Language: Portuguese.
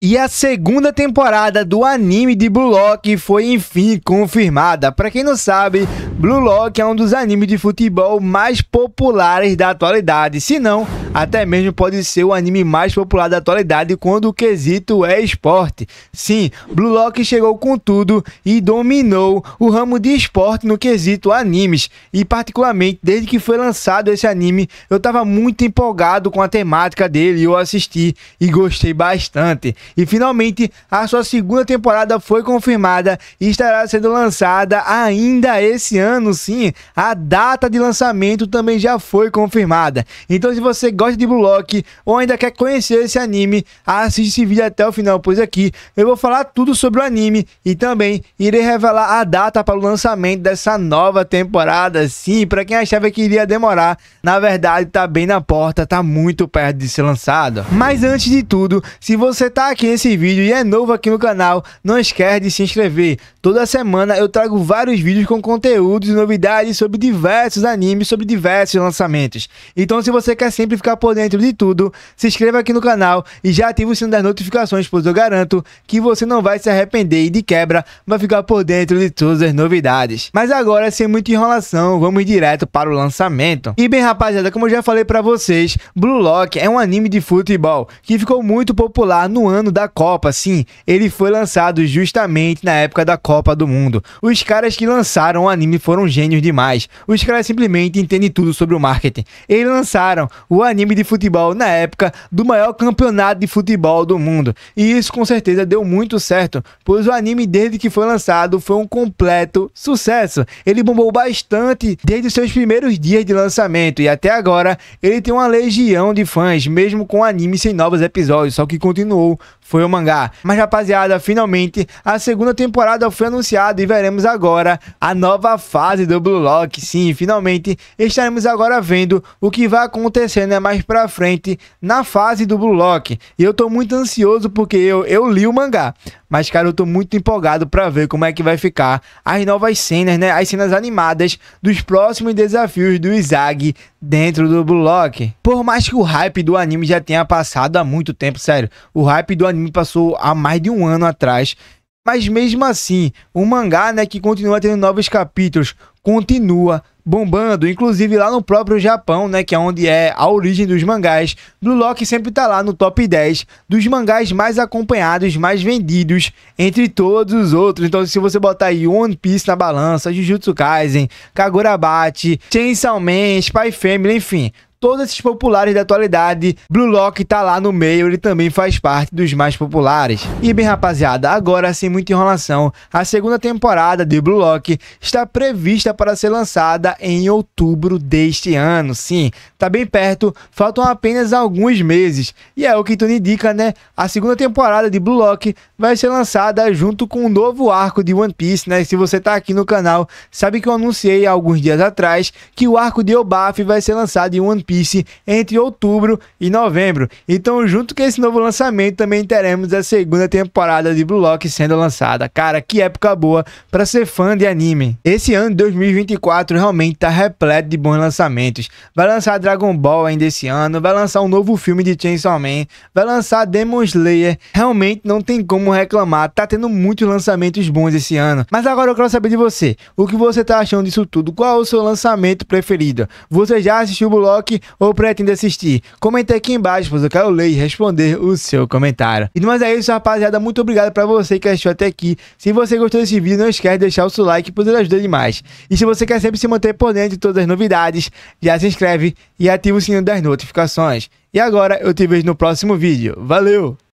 E a segunda temporada do anime de Bullock foi enfim confirmada. Para quem não sabe, Blue Lock é um dos animes de futebol mais populares da atualidade, se não, até mesmo pode ser o anime mais popular da atualidade quando o quesito é esporte. Sim, Blue Lock chegou com tudo e dominou o ramo de esporte no quesito animes. E particularmente, desde que foi lançado esse anime, eu estava muito empolgado com a temática dele, eu assisti e gostei bastante. E finalmente, a sua segunda temporada foi confirmada e estará sendo lançada ainda esse ano ano sim, a data de lançamento também já foi confirmada. Então se você gosta de Blue Lock ou ainda quer conhecer esse anime, assiste esse vídeo até o final, pois aqui eu vou falar tudo sobre o anime e também irei revelar a data para o lançamento dessa nova temporada. Sim, para quem achava que iria demorar, na verdade tá bem na porta, tá muito perto de ser lançado. Mas antes de tudo, se você tá aqui nesse vídeo e é novo aqui no canal, não esquece de se inscrever. Toda semana eu trago vários vídeos com conteúdo conteúdos e novidades sobre diversos animes, sobre diversos lançamentos. Então, se você quer sempre ficar por dentro de tudo, se inscreva aqui no canal e já ative o sino das notificações, pois eu garanto que você não vai se arrepender e de quebra vai ficar por dentro de todas as novidades. Mas agora, sem muita enrolação, vamos direto para o lançamento. E bem, rapaziada, como eu já falei para vocês, Blue Lock é um anime de futebol que ficou muito popular no ano da Copa, sim. Ele foi lançado justamente na época da Copa do Mundo. Os caras que lançaram o anime foram gênios demais. Os caras simplesmente entendem tudo sobre o marketing. Eles lançaram o anime de futebol na época do maior campeonato de futebol do mundo. E isso com certeza deu muito certo, pois o anime desde que foi lançado foi um completo sucesso. Ele bombou bastante desde os seus primeiros dias de lançamento e até agora ele tem uma legião de fãs, mesmo com o anime sem novos episódios, só que continuou foi o mangá. Mas rapaziada, finalmente a segunda temporada foi anunciada e veremos agora a nova fase do Blue Lock. Sim, finalmente estaremos agora vendo o que vai acontecer né, mais pra frente na fase do Blue Lock. E eu tô muito ansioso porque eu, eu li o mangá. Mas, cara, eu tô muito empolgado pra ver como é que vai ficar as novas cenas, né? As cenas animadas dos próximos desafios do Izag dentro do Blue Lock. Por mais que o hype do anime já tenha passado há muito tempo, sério. O hype do anime passou há mais de um ano atrás. Mas mesmo assim, o mangá, né, que continua tendo novos capítulos, continua bombando, inclusive lá no próprio Japão, né, que é onde é a origem dos mangás. Blue Lock sempre tá lá no top 10 dos mangás mais acompanhados, mais vendidos entre todos os outros. Então, se você botar aí One Piece na balança, Jujutsu Kaisen, Kagurabate, Bate, Chainsaw Man, Spy Family, enfim, todos esses populares da atualidade. Blue Lock tá lá no meio, ele também faz parte dos mais populares. E bem, rapaziada, agora sem muita enrolação, a segunda temporada de Blue Lock está prevista para ser lançada em outubro deste ano. Sim, tá bem perto, faltam apenas alguns meses. E é o que tudo indica, né? A segunda temporada de Blue Lock vai ser lançada junto com o um novo arco de One Piece, né? Se você tá aqui no canal, sabe que eu anunciei alguns dias atrás que o arco de Obaf vai ser lançado em One Piece entre outubro e novembro. Então, junto com esse novo lançamento, também teremos a segunda temporada de Blue Lock sendo lançada. Cara, que época boa para ser fã de anime. Esse ano 2024 realmente tá repleto de bons lançamentos. Vai lançar Dragon Ball ainda esse ano, vai lançar um novo filme de Chainsaw Man, vai lançar Demon Slayer. Realmente não tem como reclamar, tá tendo muitos lançamentos bons esse ano. Mas agora eu quero saber de você, o que você tá achando disso tudo? Qual é o seu lançamento preferido? Você já assistiu o Block? ou pretende assistir? Comenta aqui embaixo, pois eu quero ler e responder o seu comentário. E mais é isso, rapaziada. Muito obrigado pra você que assistiu até aqui. Se você gostou desse vídeo, não esquece de deixar o seu like, pois ele ajuda demais. E se você quer sempre se manter por dentro de todas as novidades, já se inscreve e ativa o sininho das notificações. E agora eu te vejo no próximo vídeo. Valeu!